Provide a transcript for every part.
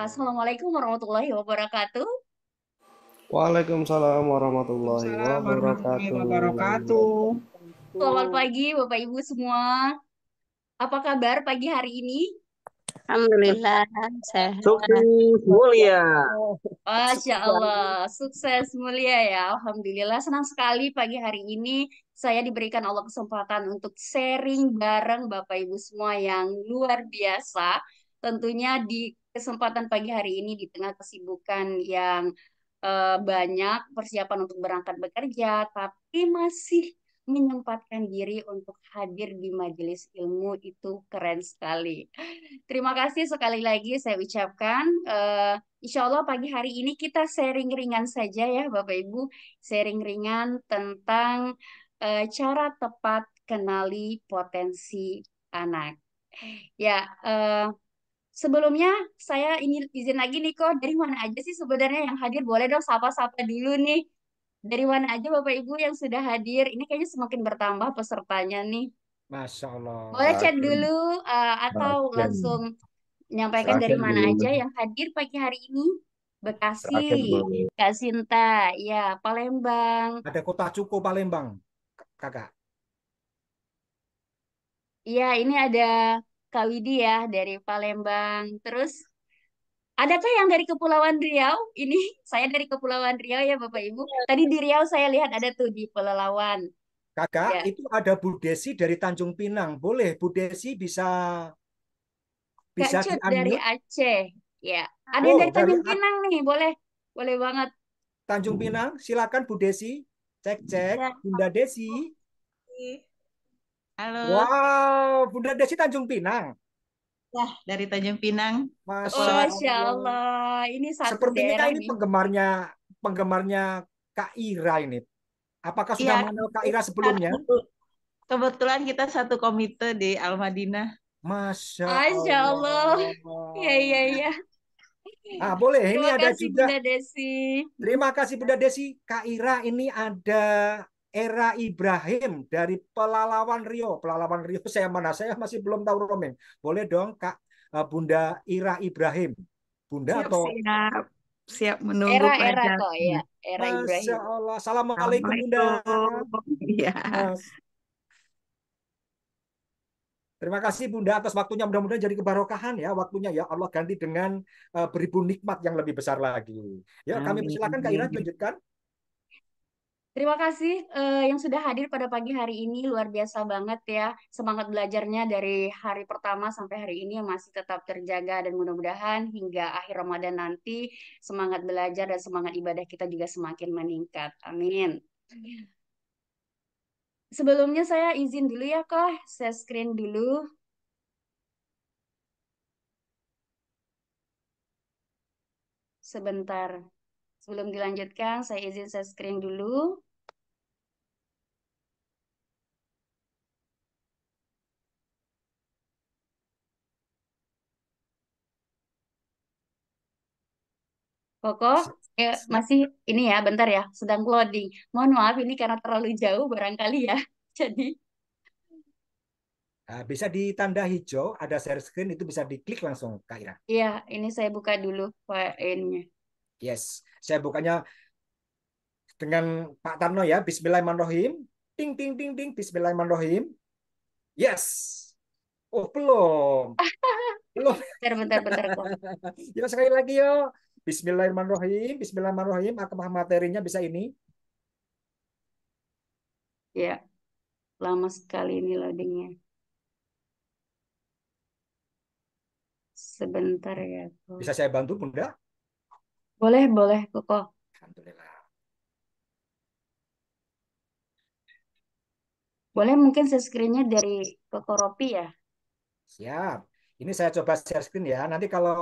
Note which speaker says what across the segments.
Speaker 1: Assalamualaikum warahmatullahi wabarakatuh.
Speaker 2: Waalaikumsalam warahmatullahi wabarakatuh.
Speaker 1: Selamat pagi Bapak Ibu semua. Apa kabar pagi hari ini? Alhamdulillah sehat. Sukses mulia. Masya Allah, sukses mulia ya. Alhamdulillah senang sekali pagi hari ini saya diberikan Allah kesempatan untuk sharing bareng Bapak Ibu semua yang luar biasa. Tentunya di kesempatan pagi hari ini di tengah kesibukan yang uh, banyak persiapan untuk berangkat bekerja, tapi masih menyempatkan diri untuk hadir di majelis ilmu itu keren sekali. Terima kasih sekali lagi saya ucapkan. Uh, insya Allah pagi hari ini kita sharing ringan saja ya Bapak Ibu. Sharing ringan tentang uh, cara tepat kenali potensi anak. Ya, uh, sebelumnya saya ingin izin lagi nih kok dari mana aja sih sebenarnya yang hadir boleh dong sapa-sapa dulu nih dari mana aja Bapak Ibu yang sudah hadir ini kayaknya semakin bertambah pesertanya nih
Speaker 2: Masya Allah boleh chat dulu
Speaker 1: uh, atau Makin. langsung menyampaikan Makin dari mana dulu. aja yang hadir pagi hari ini Bekasi, Kak Sinta, ya Palembang.
Speaker 2: Ada kota Cuko Palembang, kakak.
Speaker 1: Iya, ini ada Kak Widi ya dari Palembang. Terus adakah yang dari Kepulauan Riau? Ini saya dari Kepulauan Riau ya Bapak Ibu. Iya. Tadi di Riau saya lihat ada tuh di Pelelawan.
Speaker 2: Kakak, ya. itu ada Bu Desi dari Tanjung Pinang. Boleh Bu Desi bisa
Speaker 1: bisa Kak dari Aceh. Ya. Ada oh, yang dari Tanjung dari... Pinang nih, boleh.
Speaker 2: Boleh banget. Tanjung Pinang, silakan Bu Desi. Cek cek iya. Bunda Desi.
Speaker 3: Iya. Halo.
Speaker 2: Wow, Bunda Desi Tanjung Pinang. Wah, dari Tanjung Pinang. Masya, Allah. Masya
Speaker 1: Allah. Ini satu kan ini, ini
Speaker 2: penggemarnya penggemarnya Kak Ira ini. Apakah sudah ya, mengenal Kak Ira sebelumnya?
Speaker 3: Kebetulan kita satu komite di Al-Madinah. Masya, Masya Allah. Iya, iya, iya. Ah, boleh. Ini Terima ada kasih juga. Bunda
Speaker 2: Desi. Terima kasih Bunda Desi. Kak Ira ini ada era Ibrahim dari pelalawan Rio. Pelalawan Rio saya mana? Saya masih belum tahu Romen. Boleh dong Kak eh, Bunda Ira Ibrahim. Bunda siap, atau
Speaker 1: siap siap menunggu
Speaker 2: era era toh
Speaker 3: ya
Speaker 1: era Ibrahim. Allah. Assalamualaikum Bunda.
Speaker 2: Ya. Terima kasih Bunda atas waktunya. Mudah-mudahan jadi kebarokahan ya waktunya ya Allah ganti dengan eh, beribu nikmat yang lebih besar lagi. Ya, kami persilakan Kak Ira lanjutkan.
Speaker 1: Terima kasih uh, yang sudah hadir pada pagi hari ini. Luar biasa banget ya semangat belajarnya dari hari pertama sampai hari ini yang masih tetap terjaga dan mudah-mudahan hingga akhir Ramadan nanti semangat belajar dan semangat ibadah kita juga semakin meningkat. Amin. Sebelumnya saya izin dulu ya Kak, saya screen dulu. Sebentar. Sebelum dilanjutkan, saya izin saya screen dulu. Koko, ya, masih ini ya, bentar ya, sedang loading. Mohon maaf ini karena terlalu jauh barangkali ya. Jadi
Speaker 2: ah, bisa di hijau, ada share screen itu bisa diklik langsung, Kak Ira.
Speaker 1: Iya, ini saya buka dulu file-nya.
Speaker 2: Yes, saya bukannya dengan Pak Tarno ya. Bismillahirrahmanirrahim. Ting ting ting ting. Bismillahirrahmanirrahim. Yes. Oh belum.
Speaker 1: Belum. bentar bentar bentar.
Speaker 2: Yo sekali lagi yo Bismillahirrahmanirrahim. Bismillahirrahmanirrahim. Akmah materinya bisa ini.
Speaker 1: Ya. Lama sekali ini loadingnya. Sebentar ya.
Speaker 2: Bisa saya bantu Bunda?
Speaker 1: Boleh, boleh, Koko. Alhamdulillah. Boleh mungkin saya screen-nya dari Koko Ropi ya?
Speaker 2: Siap. Ini saya coba share screen ya. Nanti kalau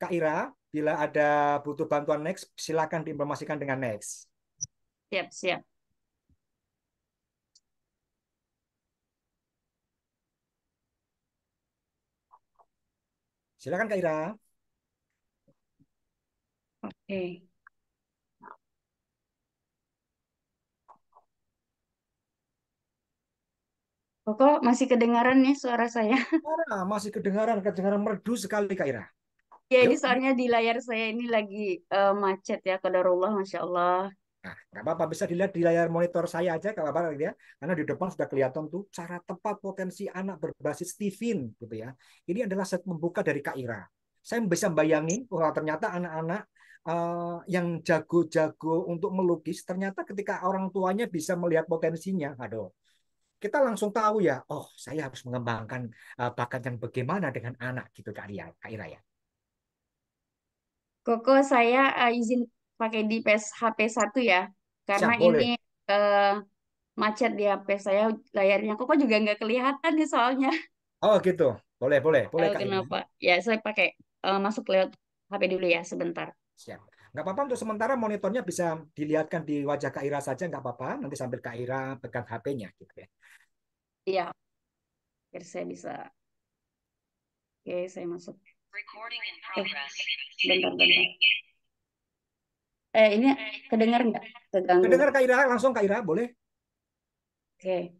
Speaker 2: Kak Ira, bila ada butuh bantuan next, silakan diinformasikan dengan next. Siap, siap. Silakan Kak Ira. Oke.
Speaker 1: Kok masih kedengaran nih suara saya? Nah, masih
Speaker 2: kedengaran, kedengaran merdu sekali Kak Ira.
Speaker 1: Ya ini soalnya di layar saya ini lagi uh, macet ya, kadarullah, Masya Allah.
Speaker 2: Nah, nggak apa-apa bisa dilihat di layar monitor saya aja kalau apa ya. Karena di depan sudah kelihatan tuh cara tepat potensi anak berbasis Steven, gitu ya. Ini adalah set membuka dari Kak Ira. Saya bisa bayangin wah ternyata anak-anak Eh, yang jago-jago untuk melukis ternyata ketika orang tuanya bisa melihat potensinya aduh kita langsung tahu ya oh saya harus mengembangkan uh, bakat yang bagaimana dengan anak gitu Kak Ria Kak Ira ya
Speaker 1: Koko saya uh, izin pakai di HP satu ya karena Siap, ini uh, macet di HP saya layarnya Koko juga nggak kelihatan nih soalnya
Speaker 2: oh gitu boleh boleh boleh oh, kenapa
Speaker 1: Ina. ya saya pakai uh, masuk lewat HP dulu ya sebentar Siap. Ya, nggak apa-apa
Speaker 2: untuk sementara monitornya bisa dilihatkan di wajah Kak Ira saja, nggak apa-apa. Nanti sambil Kak Ira pegang
Speaker 3: HP-nya. Gitu ya.
Speaker 1: Iya. Biar saya bisa. Oke, saya masuk. Eh, bentar, bentar. Eh, ini eh, kedengar nggak? Kedengar Kak
Speaker 2: Ira, langsung Kak Ira, boleh?
Speaker 1: Oke.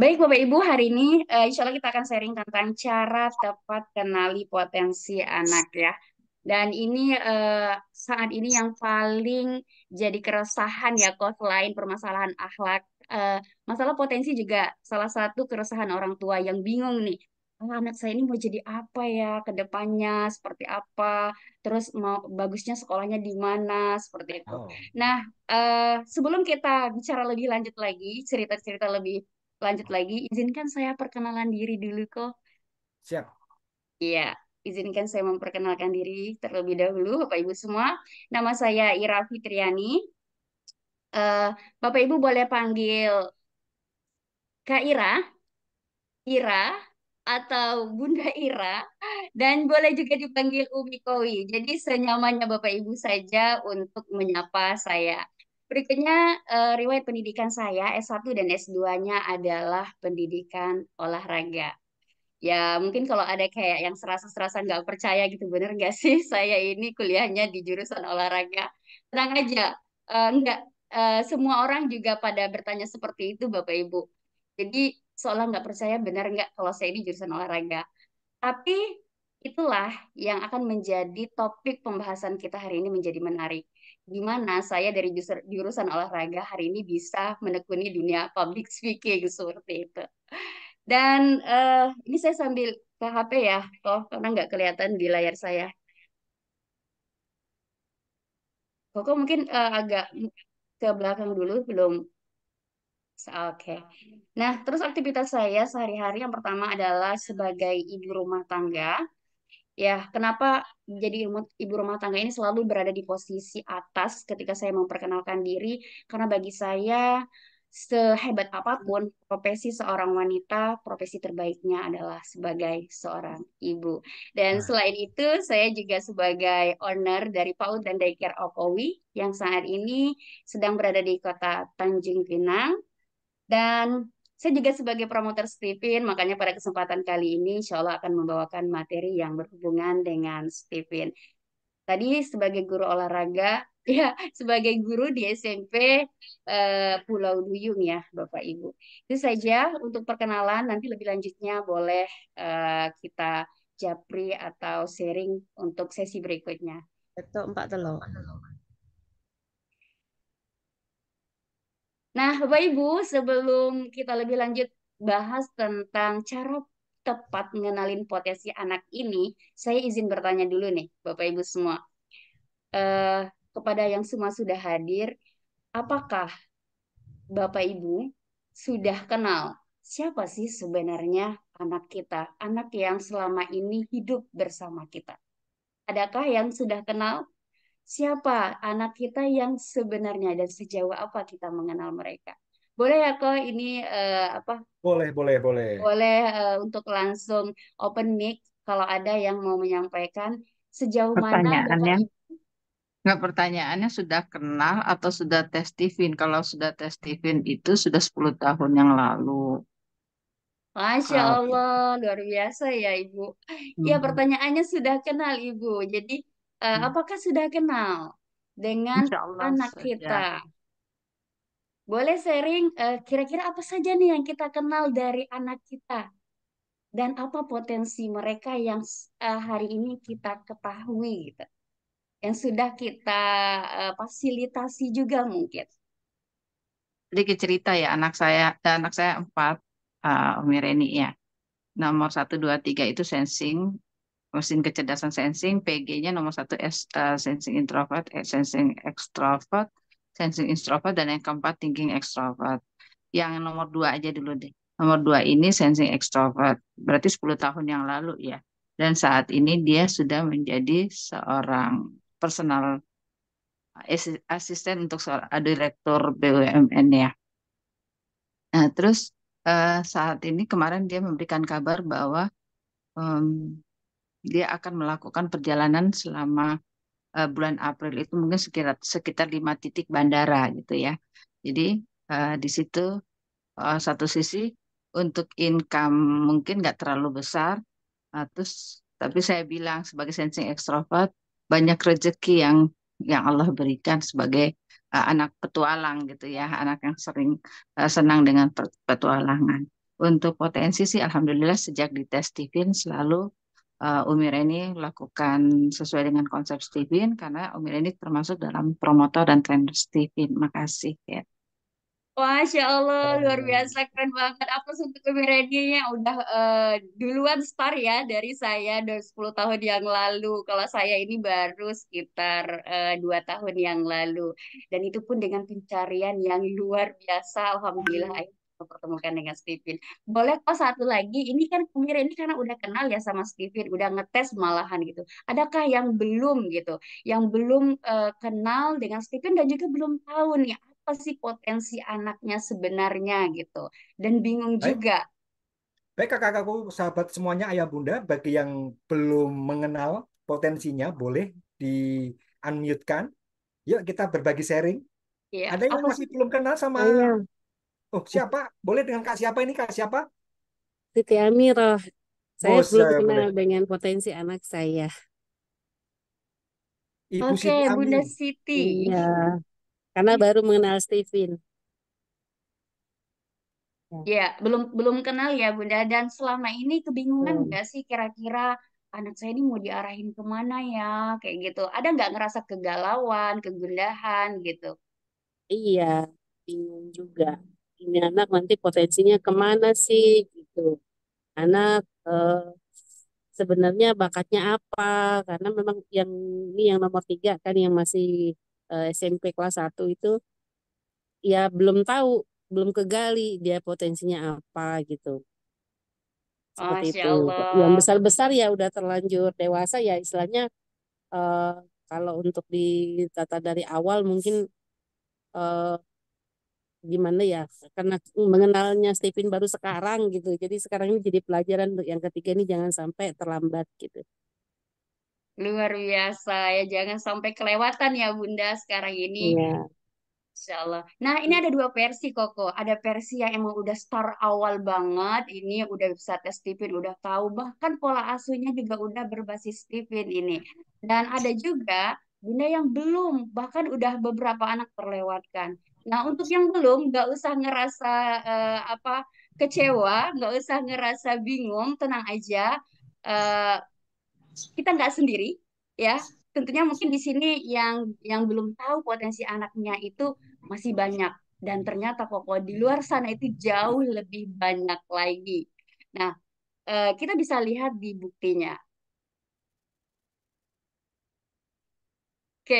Speaker 1: Baik Bapak Ibu, hari ini uh, insya Allah kita akan sharing tentang cara tepat kenali potensi anak ya. Dan ini uh, saat ini yang paling jadi keresahan ya kok selain permasalahan akhlak, uh, masalah potensi juga salah satu keresahan orang tua yang bingung nih. Oh, anak saya ini mau jadi apa ya ke depannya, seperti apa, terus mau bagusnya sekolahnya di mana, seperti itu. Oh. Nah, uh, sebelum kita bicara lebih lanjut lagi, cerita-cerita lebih lanjut lagi. Izinkan saya perkenalan diri dulu kok. Siap. Iya, izinkan saya memperkenalkan diri terlebih dahulu, Bapak Ibu semua. Nama saya Ira Fitriani. Uh, Bapak Ibu boleh panggil Kak Ira, Ira atau Bunda Ira, dan boleh juga dipanggil Umi Kowi. Jadi senyamannya Bapak Ibu saja untuk menyapa saya. Berikutnya uh, riwayat pendidikan saya S1 dan S2-nya adalah pendidikan olahraga. Ya mungkin kalau ada kayak yang serasa-serasa nggak percaya gitu bener nggak sih saya ini kuliahnya di jurusan olahraga. Tenang aja, uh, nggak uh, semua orang juga pada bertanya seperti itu Bapak Ibu. Jadi seolah nggak percaya benar nggak kalau saya ini jurusan olahraga. Tapi itulah yang akan menjadi topik pembahasan kita hari ini menjadi menarik gimana saya dari jurusan olahraga hari ini bisa menekuni dunia public speaking seperti itu. Dan uh, ini saya sambil ke HP ya, toh karena nggak kelihatan di layar saya. Koko mungkin uh, agak ke belakang dulu belum. Oke. Okay. Nah, terus aktivitas saya sehari-hari yang pertama adalah sebagai ibu rumah tangga ya kenapa jadi ibu rumah tangga ini selalu berada di posisi atas ketika saya memperkenalkan diri karena bagi saya sehebat apapun profesi seorang wanita, profesi terbaiknya adalah sebagai seorang ibu. Dan nah. selain itu, saya juga sebagai owner dari PAUD dan Daycare Okowi yang saat ini sedang berada di kota Tanjung Pinang. Dan saya juga sebagai promotor Stephen, makanya pada kesempatan kali ini insya Allah akan membawakan materi yang berhubungan dengan Stephen. Tadi sebagai guru olahraga, ya sebagai guru di SMP eh, Pulau Duyung ya Bapak Ibu. Itu saja untuk perkenalan, nanti lebih lanjutnya boleh eh, kita japri atau sharing untuk sesi berikutnya. Betul, Mbak Telo. Nah, Bapak Ibu, sebelum kita lebih lanjut bahas tentang cara tepat mengenalin potensi anak ini, saya izin bertanya dulu nih, Bapak Ibu semua. Eh, kepada yang semua sudah hadir, apakah Bapak Ibu sudah kenal siapa sih sebenarnya anak kita, anak yang selama ini hidup bersama kita? Adakah yang sudah kenal? siapa anak kita yang sebenarnya dan sejauh apa kita mengenal mereka. Boleh ya kok ini uh, apa?
Speaker 2: Boleh, boleh,
Speaker 3: boleh.
Speaker 1: Boleh uh, untuk langsung open mic kalau ada yang mau menyampaikan sejauh pertanyaannya,
Speaker 3: mana Nah, pertanyaannya sudah kenal atau sudah tes Tivin? Kalau sudah tes Tivin itu sudah 10 tahun yang lalu. Masya
Speaker 1: Allah, luar biasa ya Ibu. Ya pertanyaannya sudah kenal Ibu. Jadi uh, apakah sudah kenal dengan anak kita? Boleh sharing eh, kira-kira uh, apa saja nih yang kita kenal dari anak kita dan apa potensi mereka yang uh, hari ini kita ketahui gitu. Yang sudah kita uh, fasilitasi juga
Speaker 3: mungkin. Sedikit cerita ya anak saya, anak saya empat uh, Om ya. Nomor satu dua tiga itu sensing, mesin kecerdasan sensing, PG-nya nomor satu S, uh, sensing introvert, eh, sensing extrovert, sensing introvert, dan yang keempat thinking extrovert. Yang nomor dua aja dulu deh. Nomor dua ini sensing extrovert, berarti 10 tahun yang lalu ya. Dan saat ini dia sudah menjadi seorang personal asisten untuk seorang eh, direktur BUMN ya. Nah, terus uh, saat ini kemarin dia memberikan kabar bahwa um, dia akan melakukan perjalanan selama uh, bulan April itu mungkin sekitar sekitar lima titik bandara gitu ya. Jadi uh, di situ uh, satu sisi untuk income mungkin nggak terlalu besar, uh, terus tapi saya bilang sebagai sensing ekstrovert banyak rezeki yang yang Allah berikan sebagai uh, anak petualang gitu ya, anak yang sering uh, senang dengan petualangan. Untuk potensi sih, alhamdulillah sejak dites Steven selalu uh, eh, Umi Reni lakukan sesuai dengan konsep Steven karena Umi Reni termasuk dalam promotor dan trainer Steven. Makasih ya.
Speaker 1: Masya Allah, luar iya. biasa, keren banget. Apa untuk Umi Reni yang udah uh, duluan start ya dari saya dari 10 tahun yang lalu. Kalau saya ini baru sekitar eh, dua 2 tahun yang lalu. Dan itu pun dengan pencarian yang luar biasa, Alhamdulillah. Iya pertemukan dengan Stephen. Boleh kok satu lagi, ini kan Kumir ini karena udah kenal ya sama Stephen. udah ngetes malahan gitu. Adakah yang belum gitu, yang belum uh, kenal dengan Stephen dan juga belum tahu nih apa sih potensi anaknya sebenarnya gitu, dan bingung Baik. juga.
Speaker 2: Baik kakak-kakakku, sahabat semuanya, ayah bunda, bagi yang belum mengenal potensinya boleh di-unmute-kan. Yuk kita berbagi sharing. Iya. Ada yang masih belum kenal sama iya. Oh siapa? Boleh dengan kak siapa ini kak siapa?
Speaker 3: Siti Amiro,
Speaker 1: Saya oh, belum kenal boleh.
Speaker 3: dengan potensi anak saya.
Speaker 1: Ibu Oke, Siti Bunda Siti. Iya.
Speaker 3: Karena baru mengenal Steven.
Speaker 1: Ya, belum belum kenal ya Bunda. Dan selama ini kebingungan hmm. nggak hmm. sih kira-kira anak saya ini mau diarahin kemana ya? Kayak gitu. Ada nggak ngerasa kegalauan, kegundahan gitu? Iya, bingung juga ini iya, anak nanti potensinya kemana sih gitu anak eh, sebenarnya bakatnya apa karena memang yang ini yang nomor tiga kan yang masih eh, SMP kelas 1 itu
Speaker 3: ya belum tahu belum kegali dia potensinya apa gitu seperti itu Allah. yang besar besar ya udah terlanjur dewasa ya istilahnya eh, kalau untuk ditata dari awal mungkin eh, gimana ya karena mengenalnya Stephen baru sekarang gitu
Speaker 1: jadi sekarang ini jadi pelajaran untuk yang ketiga ini jangan sampai terlambat gitu luar biasa ya jangan sampai kelewatan ya bunda sekarang ini ya. Insya Allah. Nah ini ada dua versi Koko. Ada versi yang emang udah start awal banget. Ini udah bisa tes Stephen, udah tahu. Bahkan pola asuhnya juga udah berbasis Stephen ini. Dan ada juga Bunda yang belum, bahkan udah beberapa anak terlewatkan. Nah, untuk yang belum, nggak usah ngerasa uh, apa kecewa, nggak usah ngerasa bingung, tenang aja. Uh, kita nggak sendiri, ya. Tentunya mungkin di sini yang yang belum tahu potensi anaknya itu masih banyak dan ternyata koko di luar sana itu jauh lebih banyak lagi. Nah, eh, kita bisa lihat di buktinya. Oke,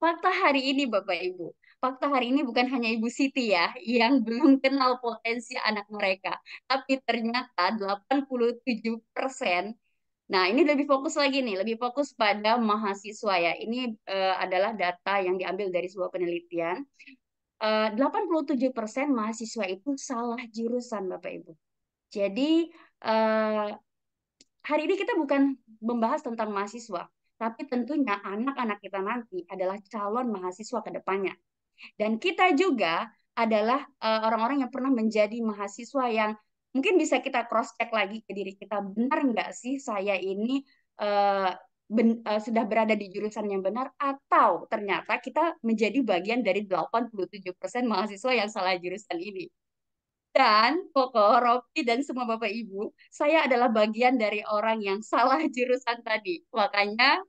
Speaker 1: fakta hari ini Bapak Ibu fakta hari ini bukan hanya Ibu Siti ya yang belum kenal potensi anak mereka, tapi ternyata 87 persen. Nah, ini lebih fokus lagi nih, lebih fokus pada mahasiswa ya. Ini uh, adalah data yang diambil dari sebuah penelitian. Eh, uh, 87 persen mahasiswa itu salah jurusan, Bapak Ibu. Jadi uh, hari ini kita bukan membahas tentang mahasiswa, tapi tentunya anak-anak kita nanti adalah calon mahasiswa ke depannya. Dan kita juga adalah eh, orang-orang yang pernah menjadi mahasiswa yang mungkin bisa kita cross check lagi ke diri kita benar nggak sih saya ini eh, eh, sudah berada di jurusan yang benar atau ternyata kita menjadi bagian dari 87% mahasiswa yang salah jurusan ini. Dan Koko, Ropi, dan semua Bapak Ibu, saya adalah bagian dari orang yang salah jurusan tadi. Makanya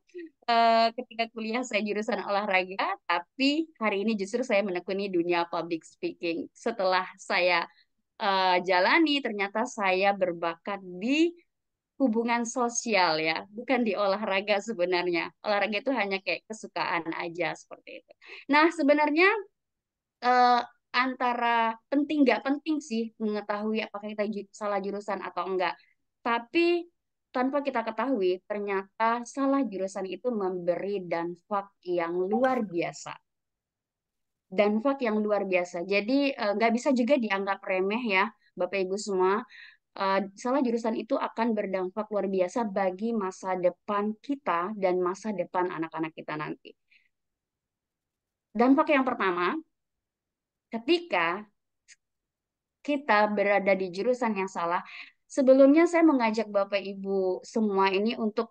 Speaker 1: eh, ketika kuliah saya jurusan olahraga, tapi hari ini justru saya menekuni dunia public speaking. Setelah saya eh, jalani, ternyata saya berbakat di hubungan sosial ya, bukan di olahraga sebenarnya. Olahraga itu hanya kayak kesukaan aja seperti itu. Nah, sebenarnya eh, antara penting nggak penting sih mengetahui apakah kita salah jurusan atau enggak. Tapi tanpa kita ketahui, ternyata salah jurusan itu memberi dampak yang luar biasa. Dampak yang luar biasa. Jadi eh, nggak bisa juga dianggap remeh ya, Bapak Ibu semua. Eh, salah jurusan itu akan berdampak luar biasa bagi masa depan kita dan masa depan anak-anak kita nanti. Dampak yang pertama, ketika kita berada di jurusan yang salah, sebelumnya saya mengajak Bapak Ibu semua ini untuk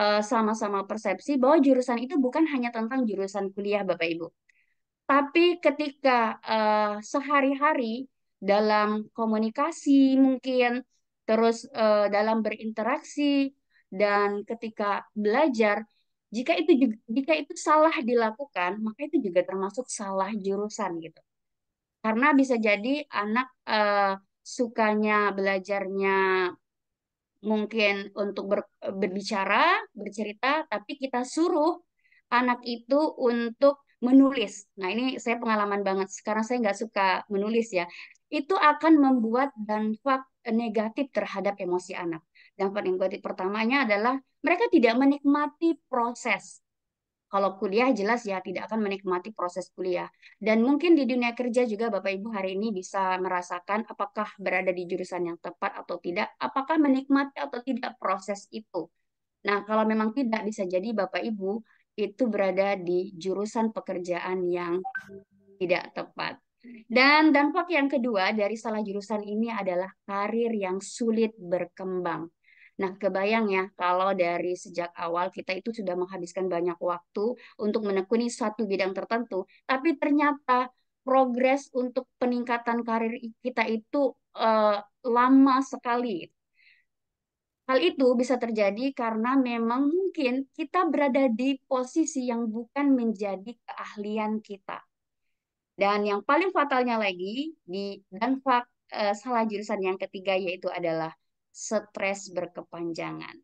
Speaker 1: eh, sama-sama uh, persepsi bahwa jurusan itu bukan hanya tentang jurusan kuliah Bapak Ibu. Tapi ketika uh, sehari-hari dalam komunikasi mungkin terus uh, dalam berinteraksi dan ketika belajar jika itu juga, jika itu salah dilakukan maka itu juga termasuk salah jurusan gitu karena bisa jadi anak uh, sukanya belajarnya mungkin untuk ber, berbicara bercerita tapi kita suruh anak itu untuk menulis nah ini saya pengalaman banget sekarang saya nggak suka menulis ya itu akan membuat dampak negatif terhadap emosi anak dampak negatif pertamanya adalah mereka tidak menikmati proses kalau kuliah jelas ya tidak akan menikmati proses kuliah. Dan mungkin di dunia kerja juga Bapak Ibu hari ini bisa merasakan apakah berada di jurusan yang tepat atau tidak, apakah menikmati atau tidak proses itu. Nah, kalau memang tidak bisa jadi Bapak Ibu itu berada di jurusan pekerjaan yang tidak tepat. Dan dampak yang kedua dari salah jurusan ini adalah karir yang sulit berkembang. Nah, kebayang ya kalau dari sejak awal kita itu sudah menghabiskan banyak waktu untuk menekuni satu bidang tertentu, tapi ternyata progres untuk peningkatan karir kita itu uh, lama sekali. Hal itu bisa terjadi karena memang mungkin kita berada di posisi yang bukan menjadi keahlian kita. Dan yang paling fatalnya lagi di dan fak, eh, salah jurusan yang ketiga yaitu adalah stres berkepanjangan.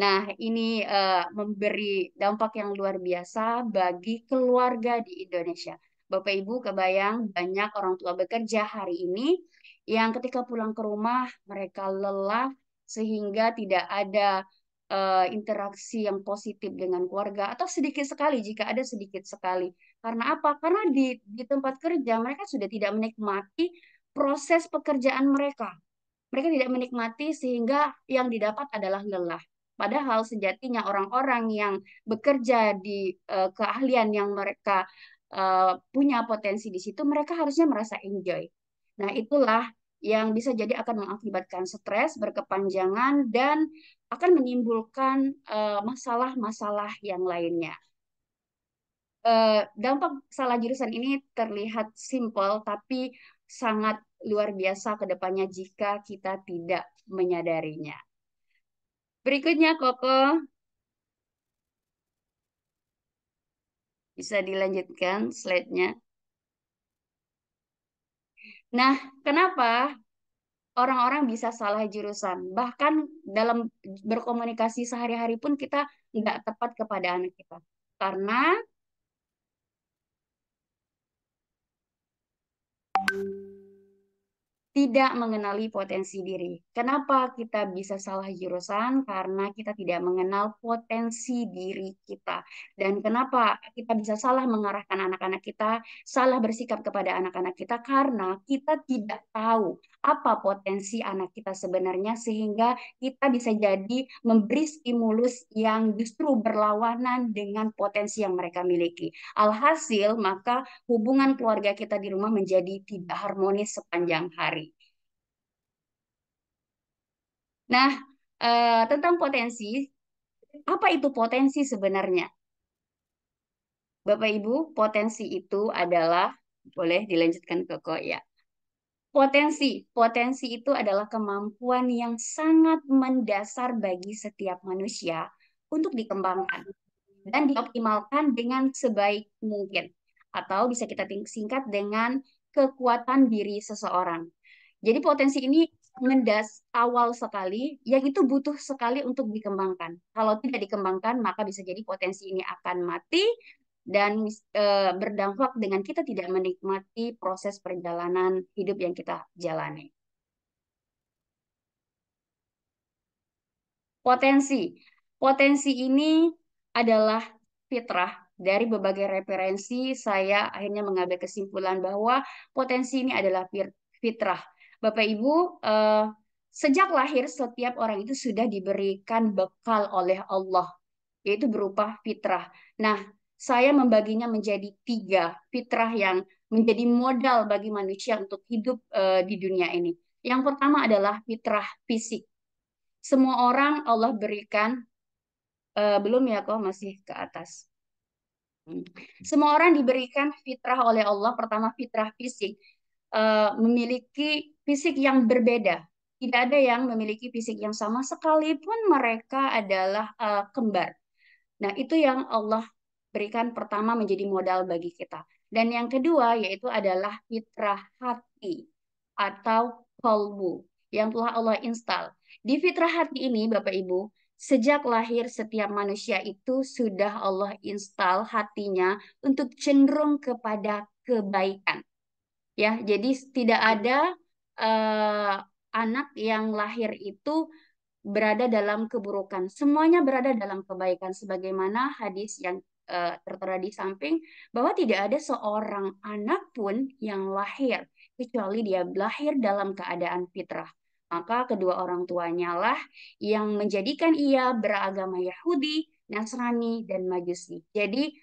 Speaker 1: Nah, ini uh, memberi dampak yang luar biasa bagi keluarga di Indonesia. Bapak Ibu, kebayang banyak orang tua bekerja hari ini yang ketika pulang ke rumah mereka lelah sehingga tidak ada uh, interaksi yang positif dengan keluarga atau sedikit sekali jika ada sedikit sekali. Karena apa? Karena di di tempat kerja mereka sudah tidak menikmati proses pekerjaan mereka mereka tidak menikmati sehingga yang didapat adalah lelah. Padahal sejatinya orang-orang yang bekerja di uh, keahlian yang mereka uh, punya potensi di situ, mereka harusnya merasa enjoy. Nah, itulah yang bisa jadi akan mengakibatkan stres berkepanjangan dan akan menimbulkan eh, masalah-masalah uh, yang lainnya. Uh, dampak salah jurusan ini terlihat simpel, tapi sangat luar biasa ke depannya jika kita tidak menyadarinya. Berikutnya Koko. Bisa dilanjutkan slide-nya. Nah, kenapa orang-orang bisa salah jurusan. Bahkan dalam berkomunikasi sehari-hari pun kita nggak tepat kepada anak kita. Karena you tidak mengenali potensi diri. Kenapa kita bisa salah jurusan? Karena kita tidak mengenal potensi diri kita. Dan kenapa kita bisa salah mengarahkan anak-anak kita, salah bersikap kepada anak-anak kita? Karena kita tidak tahu apa potensi anak kita sebenarnya sehingga kita bisa jadi memberi stimulus yang justru berlawanan dengan potensi yang mereka miliki. Alhasil, maka hubungan keluarga kita di rumah menjadi tidak harmonis sepanjang hari. Nah, eh, tentang potensi, apa itu potensi sebenarnya? Bapak Ibu, potensi itu adalah boleh dilanjutkan kok ya. Potensi, potensi itu adalah kemampuan yang sangat mendasar bagi setiap manusia untuk dikembangkan dan dioptimalkan dengan sebaik mungkin atau bisa kita singkat dengan kekuatan diri seseorang. Jadi potensi ini mendas awal sekali yang itu butuh sekali untuk dikembangkan. Kalau tidak dikembangkan maka bisa jadi potensi ini akan mati dan e, berdampak dengan kita tidak menikmati proses perjalanan hidup yang kita jalani. Potensi. Potensi ini adalah fitrah dari berbagai referensi saya akhirnya mengambil kesimpulan bahwa potensi ini adalah fitrah Bapak Ibu, uh, sejak lahir setiap orang itu sudah diberikan bekal oleh Allah, yaitu berupa fitrah. Nah, saya membaginya menjadi tiga fitrah yang menjadi modal bagi manusia untuk hidup uh, di dunia ini. Yang pertama adalah fitrah fisik. Semua orang Allah berikan uh, belum ya kok masih ke atas. Hmm. Semua orang diberikan fitrah oleh Allah. Pertama fitrah fisik memiliki fisik yang berbeda. Tidak ada yang memiliki fisik yang sama sekalipun mereka adalah uh, kembar. Nah, itu yang Allah berikan pertama menjadi modal bagi kita. Dan yang kedua yaitu adalah fitrah hati atau kolbu yang telah Allah install. Di fitrah hati ini Bapak Ibu, sejak lahir setiap manusia itu sudah Allah install hatinya untuk cenderung kepada kebaikan. Ya, jadi tidak ada eh, anak yang lahir itu berada dalam keburukan. Semuanya berada dalam kebaikan sebagaimana hadis yang eh, tertera di samping bahwa tidak ada seorang anak pun yang lahir kecuali dia lahir dalam keadaan fitrah. Maka kedua orang tuanya lah yang menjadikan ia beragama Yahudi, Nasrani, dan Majusi. Jadi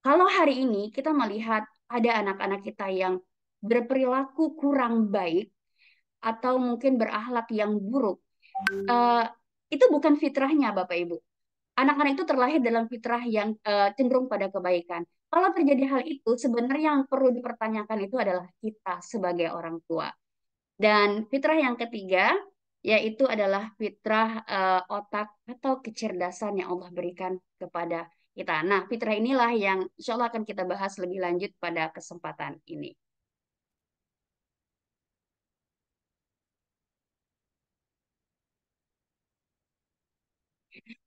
Speaker 1: kalau hari ini kita melihat ada anak-anak kita yang berperilaku kurang baik atau mungkin berakhlak yang buruk uh, itu bukan fitrahnya Bapak Ibu. Anak-anak itu terlahir dalam fitrah yang uh, cenderung pada kebaikan. Kalau terjadi hal itu, sebenarnya yang perlu dipertanyakan itu adalah kita sebagai orang tua. Dan fitrah yang ketiga yaitu adalah fitrah uh, otak atau kecerdasan yang Allah berikan kepada kita. Nah, fitrah inilah yang insya Allah akan kita bahas lebih lanjut pada
Speaker 3: kesempatan ini.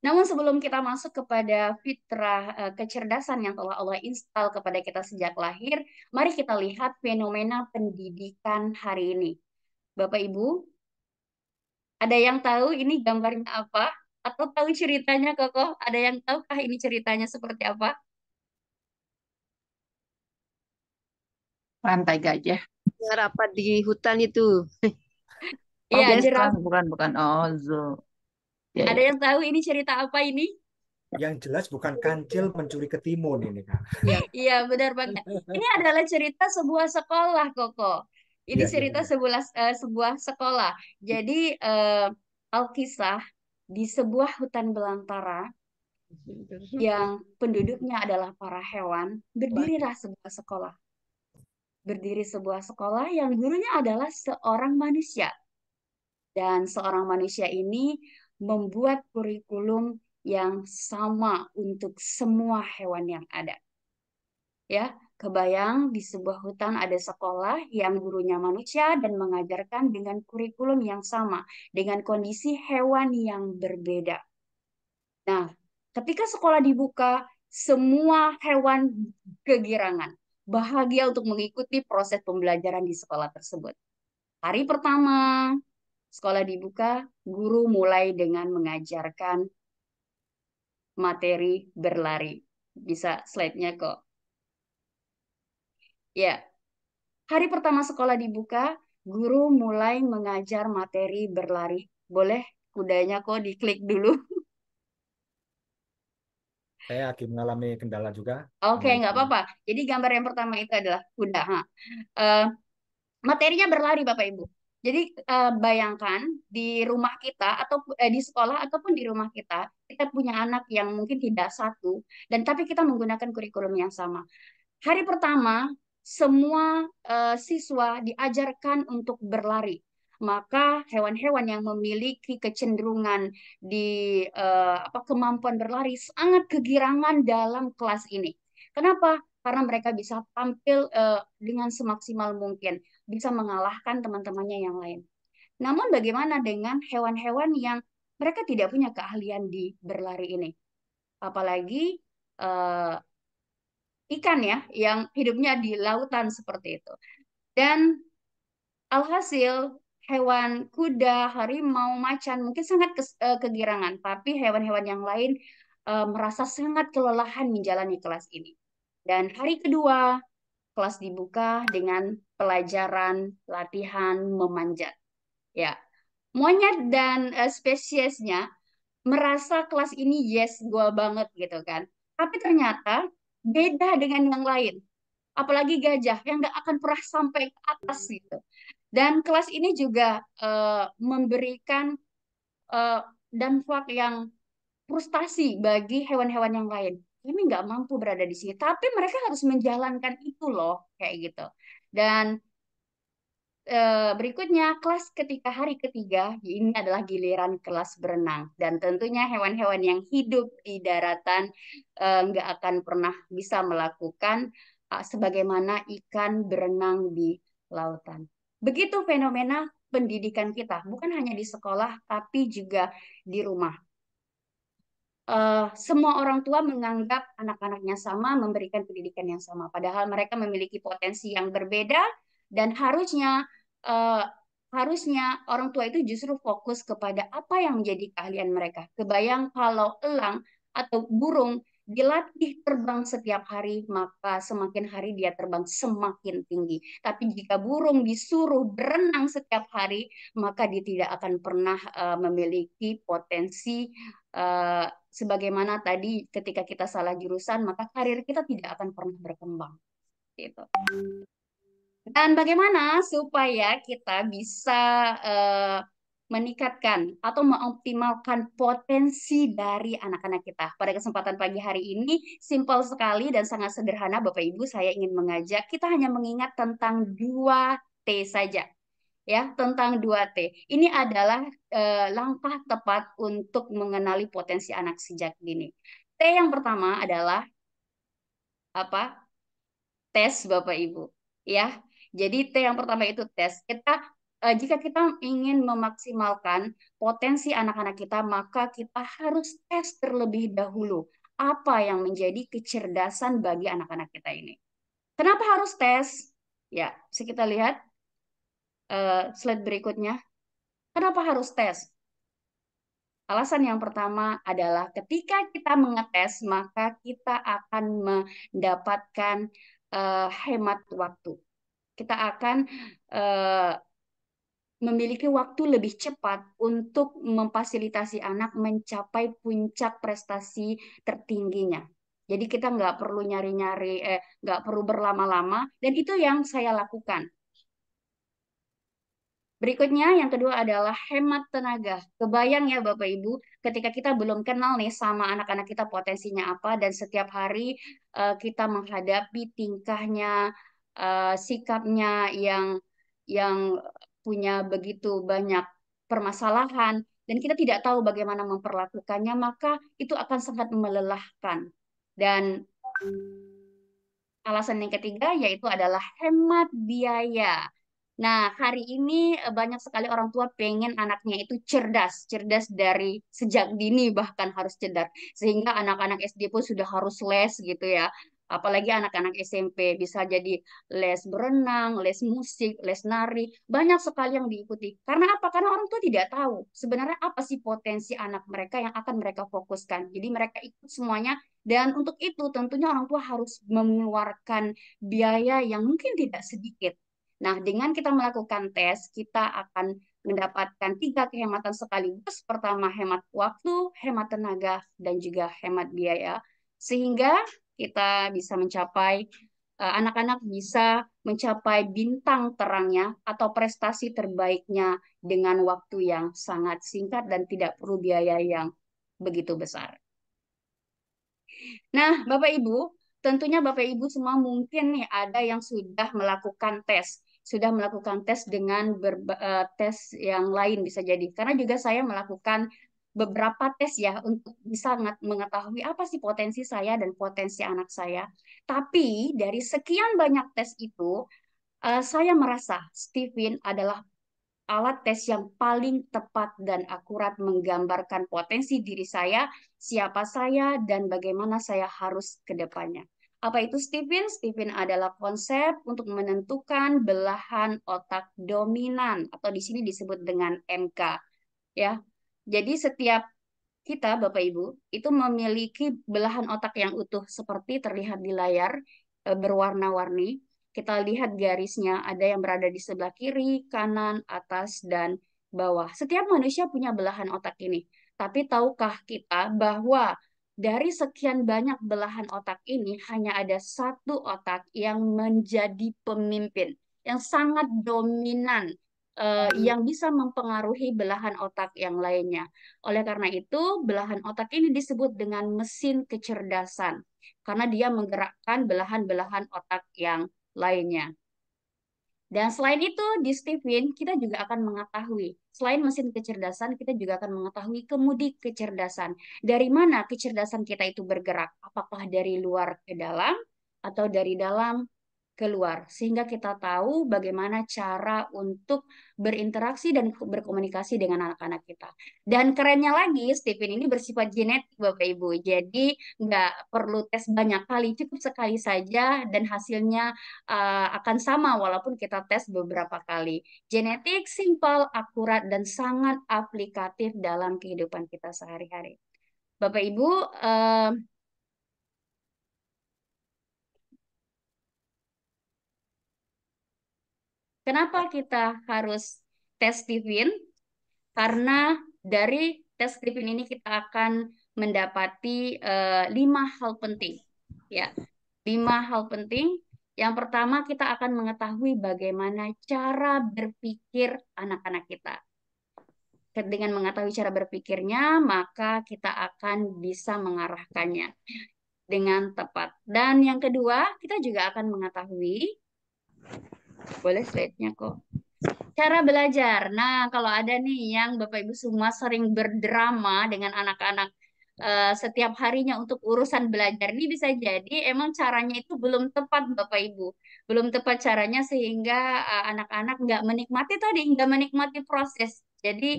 Speaker 1: Namun sebelum kita masuk kepada fitrah eh, kecerdasan yang telah Allah install kepada kita sejak lahir, mari kita lihat fenomena pendidikan hari ini. Bapak Ibu, ada yang tahu ini gambarnya apa? Atau tahu ceritanya kok? Ada yang tahukah ini ceritanya seperti apa?
Speaker 3: Rantai gajah.
Speaker 1: rapat di hutan itu. Iya, oh, jerapah. Bukan, bukan. Oh, zoo. Ya, Ada ya. yang tahu ini cerita apa ini?
Speaker 2: Yang jelas bukan kancil mencuri ketimun ini kan.
Speaker 1: iya benar banget. Ini adalah cerita sebuah sekolah Koko. Ini ya, ya cerita ya, sebuah eh, sebuah sekolah. Jadi uh, Alkisah di sebuah hutan belantara yang penduduknya adalah para hewan, berdirilah sebuah sekolah. Berdiri sebuah sekolah yang gurunya adalah seorang manusia. Dan seorang manusia ini membuat kurikulum yang sama untuk semua hewan yang ada. Ya, kebayang di sebuah hutan ada sekolah yang gurunya manusia dan mengajarkan dengan kurikulum yang sama, dengan kondisi hewan yang berbeda. Nah, ketika sekolah dibuka, semua hewan kegirangan, bahagia untuk mengikuti proses pembelajaran di sekolah tersebut. Hari pertama, sekolah dibuka, guru mulai dengan mengajarkan materi berlari. Bisa slide-nya kok. Ya, hari pertama sekolah dibuka, guru mulai mengajar materi berlari. Boleh kudanya kok diklik dulu.
Speaker 2: Saya lagi mengalami kendala juga. Oke, okay, nggak
Speaker 1: apa-apa. Jadi gambar yang pertama itu adalah kuda. Uh, materinya berlari, Bapak Ibu. Jadi uh, bayangkan di rumah kita atau eh, di sekolah ataupun di rumah kita, kita punya anak yang mungkin tidak satu dan tapi kita menggunakan kurikulum yang sama. Hari pertama semua uh, siswa diajarkan untuk berlari. Maka hewan-hewan yang memiliki kecenderungan di uh, apa kemampuan berlari sangat kegirangan dalam kelas ini. Kenapa? Karena mereka bisa tampil uh, dengan semaksimal mungkin bisa mengalahkan teman-temannya yang lain. Namun bagaimana dengan hewan-hewan yang mereka tidak punya keahlian di berlari ini? Apalagi uh, ikan ya yang hidupnya di lautan seperti itu. Dan alhasil hewan kuda, harimau, macan mungkin sangat ke, uh, eh, kegirangan, tapi hewan-hewan yang lain uh, merasa sangat kelelahan menjalani kelas ini. Dan hari kedua kelas dibuka dengan pelajaran, latihan, memanjat. Ya, monyet dan uh, spesiesnya merasa kelas ini yes gue banget gitu kan. Tapi ternyata beda dengan yang lain. Apalagi gajah yang gak akan pernah sampai ke atas gitu. Dan kelas ini juga uh, memberikan uh, dampak yang frustasi bagi hewan-hewan yang lain. Kami nggak mampu berada di sini, tapi mereka harus menjalankan itu loh, kayak gitu. Dan e, berikutnya kelas ketika hari ketiga ini adalah giliran kelas berenang dan tentunya hewan-hewan yang hidup di daratan eh, nggak e, akan pernah bisa melakukan e, sebagaimana ikan berenang di lautan. Begitu fenomena pendidikan kita bukan hanya di sekolah tapi juga di rumah uh, semua orang tua menganggap anak-anaknya sama, memberikan pendidikan yang sama, padahal mereka memiliki potensi yang berbeda dan harusnya uh, harusnya orang tua itu justru fokus kepada apa yang menjadi keahlian mereka. Kebayang kalau elang atau burung dilatih terbang setiap hari, maka semakin hari dia terbang semakin tinggi. Tapi jika burung disuruh berenang setiap hari, maka dia tidak akan pernah uh, memiliki potensi uh, sebagaimana tadi ketika kita salah jurusan, maka karir kita tidak akan pernah berkembang. Gitu. Dan bagaimana supaya kita bisa uh, meningkatkan atau mengoptimalkan potensi dari anak-anak kita. Pada kesempatan pagi hari ini, simpel sekali dan sangat sederhana Bapak Ibu, saya ingin mengajak kita hanya mengingat tentang dua t saja. Ya, tentang dua t Ini adalah eh, langkah tepat untuk mengenali potensi anak sejak dini. T yang pertama adalah apa? Tes Bapak Ibu, ya. Jadi T yang pertama itu tes. Kita uh, jika kita ingin memaksimalkan potensi anak-anak kita, maka kita harus tes terlebih dahulu apa yang menjadi kecerdasan bagi anak-anak kita ini. Kenapa harus tes? Ya, bisa kita lihat uh, slide berikutnya. Kenapa harus tes? Alasan yang pertama adalah ketika kita mengetes, maka kita akan mendapatkan uh, hemat waktu. Kita akan uh, memiliki waktu lebih cepat untuk memfasilitasi anak mencapai puncak prestasi tertingginya. Jadi kita nggak perlu nyari-nyari, eh, nggak perlu berlama-lama, dan itu yang saya lakukan. Berikutnya yang kedua adalah hemat tenaga. Kebayang ya Bapak Ibu, ketika kita belum kenal nih sama anak-anak kita potensinya apa dan setiap hari uh, kita menghadapi tingkahnya, uh, sikapnya yang yang punya begitu banyak permasalahan dan kita tidak tahu bagaimana memperlakukannya, maka itu akan sangat melelahkan. Dan alasan yang ketiga yaitu adalah hemat biaya. Nah, hari ini eh, banyak sekali orang tua pengen anaknya itu cerdas, cerdas dari sejak dini bahkan harus cerdas. Sehingga anak-anak SD pun sudah harus les gitu ya apalagi anak-anak SMP bisa jadi les berenang, les musik, les nari, banyak sekali yang diikuti. Karena apa? Karena orang tua tidak tahu sebenarnya apa sih potensi anak mereka yang akan mereka fokuskan. Jadi mereka ikut semuanya dan untuk itu tentunya orang tua harus mengeluarkan biaya yang mungkin tidak sedikit. Nah, dengan kita melakukan tes, kita akan mendapatkan tiga kehematan sekaligus. Pertama, hemat waktu, hemat tenaga, dan juga hemat biaya. Sehingga kita bisa mencapai eh, anak-anak bisa mencapai bintang terangnya atau prestasi terbaiknya dengan waktu yang sangat singkat dan tidak perlu biaya yang begitu besar. Nah, Bapak Ibu, tentunya Bapak Ibu semua mungkin nih ada yang sudah melakukan tes, sudah melakukan tes dengan eh, tes yang lain bisa jadi. Karena juga saya melakukan beberapa tes ya untuk bisa mengetahui apa sih potensi saya dan potensi anak saya. Tapi dari sekian banyak tes itu, uh, saya merasa Steven adalah alat tes yang paling tepat dan akurat menggambarkan potensi diri saya, siapa saya, dan bagaimana saya harus ke depannya. Apa itu Steven? Steven adalah konsep untuk menentukan belahan otak dominan atau di sini disebut dengan MK. Ya, jadi setiap kita, Bapak Ibu, itu memiliki belahan otak yang utuh seperti terlihat di layar eh, berwarna-warni. Kita lihat garisnya, ada yang berada di sebelah kiri, kanan, atas, dan bawah. Setiap manusia punya belahan otak ini. Tapi tahukah kita bahwa dari sekian banyak belahan otak ini hanya ada satu otak yang menjadi pemimpin, yang sangat dominan uh, yang bisa mempengaruhi belahan otak yang lainnya. Oleh karena itu, belahan otak ini disebut dengan mesin kecerdasan karena dia menggerakkan belahan-belahan otak yang lainnya. Dan selain itu, di Stephen kita juga akan mengetahui, selain mesin kecerdasan, kita juga akan mengetahui kemudi kecerdasan. Dari mana kecerdasan kita itu bergerak? Apakah dari luar ke dalam atau dari dalam keluar sehingga kita tahu bagaimana cara untuk berinteraksi dan berkomunikasi dengan anak-anak kita. Dan kerennya lagi, Stephen ini bersifat genetik Bapak Ibu. Jadi nggak perlu tes banyak kali, cukup sekali saja dan hasilnya uh, akan sama walaupun kita tes beberapa kali. Genetik simpel, akurat dan sangat aplikatif dalam kehidupan kita sehari-hari. Bapak Ibu, uh, Kenapa kita harus tes Divin? Karena dari tes Divin ini kita akan mendapati uh, lima hal penting. Ya, lima hal penting. Yang pertama kita akan mengetahui bagaimana cara berpikir anak-anak kita. Dengan mengetahui cara berpikirnya, maka kita akan bisa mengarahkannya dengan tepat. Dan yang kedua, kita juga akan mengetahui boleh slide-nya kok. Cara belajar. Nah, kalau ada nih yang Bapak Ibu semua sering berdrama dengan anak-anak uh, setiap harinya untuk urusan belajar ini bisa jadi emang caranya itu belum tepat Bapak Ibu. Belum tepat caranya sehingga eh, anak-anak uh, nggak menikmati tadi, nggak menikmati proses. Jadi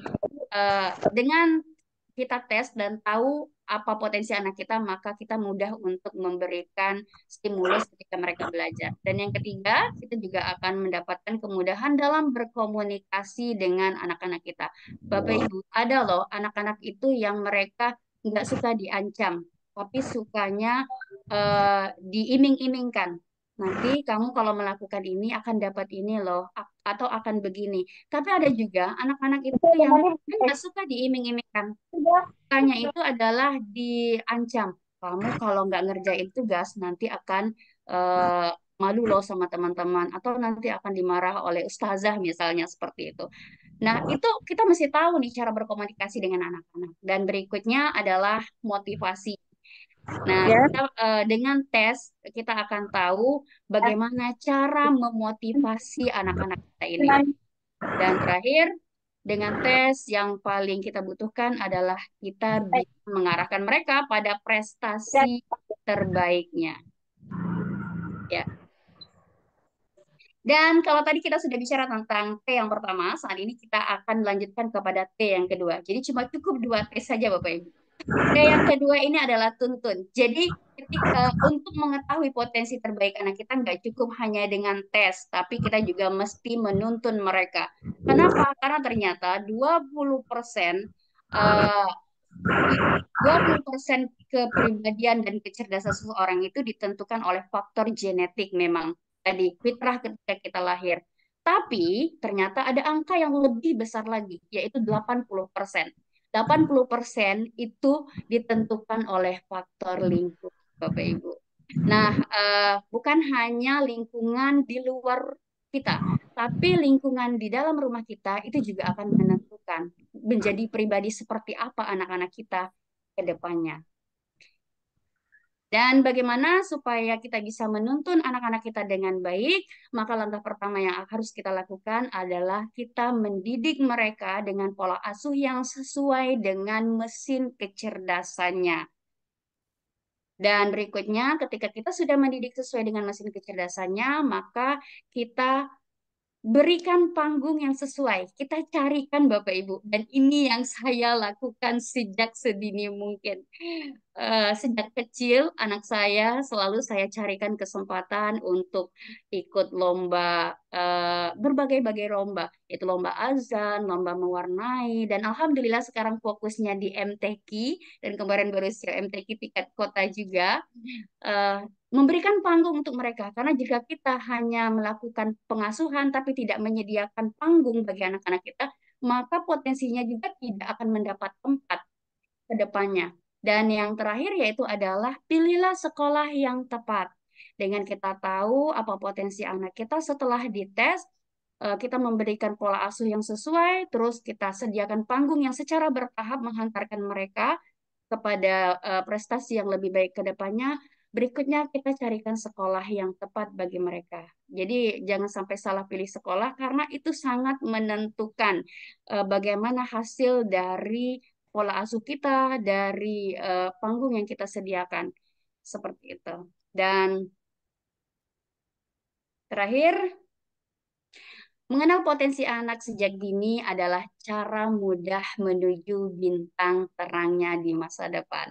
Speaker 1: uh, dengan kita tes dan tahu apa potensi anak kita, maka kita mudah untuk memberikan stimulus ketika mereka belajar. Dan yang ketiga, kita juga akan mendapatkan kemudahan dalam berkomunikasi dengan anak-anak kita. Bapak Ibu, ada loh anak-anak itu yang mereka nggak suka diancam, tapi sukanya uh, diiming-imingkan nanti kamu kalau melakukan ini akan dapat ini loh atau akan begini tapi ada juga anak-anak itu yang kan nggak suka diiming-imingkan iya. sukanya itu adalah diancam kamu kalau nggak ngerjain tugas nanti akan uh, malu loh sama teman-teman atau nanti akan dimarah oleh ustazah misalnya seperti itu nah iya. itu kita mesti tahu nih cara berkomunikasi dengan anak-anak dan berikutnya adalah motivasi Nah, yeah. kita, uh, dengan tes kita akan tahu bagaimana cara memotivasi anak-anak kita ini. Dan terakhir, dengan tes yang paling kita butuhkan adalah kita mengarahkan mereka pada prestasi terbaiknya. Ya. Dan kalau tadi kita sudah bicara tentang T yang pertama, saat ini kita akan lanjutkan kepada T yang kedua. Jadi cuma cukup dua T saja Bapak Ibu. Oke, yang kedua ini adalah tuntun. Jadi ketika untuk mengetahui potensi terbaik anak kita nggak cukup hanya dengan tes, tapi kita juga mesti menuntun mereka. Kenapa? Karena ternyata 20 persen eh, uh, 20% kepribadian dan kecerdasan seseorang itu ditentukan oleh faktor genetik memang tadi fitrah ketika kita lahir. Tapi ternyata ada angka yang lebih besar lagi yaitu 80%. 80% itu ditentukan oleh faktor lingkungan, Bapak Ibu. Nah, uh, bukan hanya lingkungan di luar kita, tapi lingkungan di dalam rumah kita itu juga akan menentukan menjadi pribadi seperti apa anak-anak kita ke depannya. Dan bagaimana supaya kita bisa menuntun anak-anak kita dengan baik, maka langkah pertama yang harus kita lakukan adalah kita mendidik mereka dengan pola asuh yang sesuai dengan mesin kecerdasannya. Dan berikutnya, ketika kita sudah mendidik sesuai dengan mesin kecerdasannya, maka kita berikan panggung yang sesuai. Kita carikan Bapak Ibu dan ini yang saya lakukan sejak sedini mungkin. Uh, sejak kecil anak saya selalu saya carikan kesempatan untuk ikut lomba uh, berbagai-bagai lomba, itu lomba azan, lomba mewarnai dan alhamdulillah sekarang fokusnya di MTQ dan kemarin baru siap MTQ tingkat kota juga. Uh, memberikan panggung untuk mereka. Karena jika kita hanya melakukan pengasuhan tapi tidak menyediakan panggung bagi anak-anak kita, maka potensinya juga tidak akan mendapat tempat ke depannya. Dan yang terakhir yaitu adalah pilihlah sekolah yang tepat. Dengan kita tahu apa potensi anak kita setelah dites, eh, kita memberikan pola asuh yang sesuai, terus kita sediakan panggung yang secara bertahap menghantarkan mereka kepada eh, prestasi yang lebih baik ke depannya, Berikutnya kita carikan sekolah yang tepat bagi mereka. Jadi jangan sampai salah pilih sekolah karena itu sangat menentukan eh, bagaimana hasil dari pola asuh kita, dari eh, panggung yang kita sediakan. Seperti itu. Dan terakhir, mengenal potensi anak sejak dini adalah cara mudah menuju bintang terangnya di masa depan.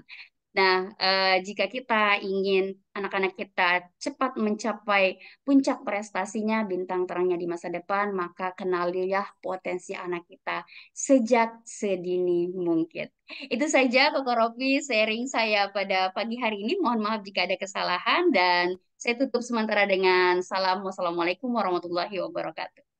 Speaker 1: Nah, eh, jika kita ingin anak-anak kita cepat mencapai puncak prestasinya, bintang terangnya di masa depan, maka kenalilah potensi anak kita sejak sedini mungkin. Itu saja Koko Ropi sharing saya pada pagi hari ini. Mohon maaf jika ada kesalahan dan saya tutup sementara dengan salam wassalamualaikum warahmatullahi wabarakatuh.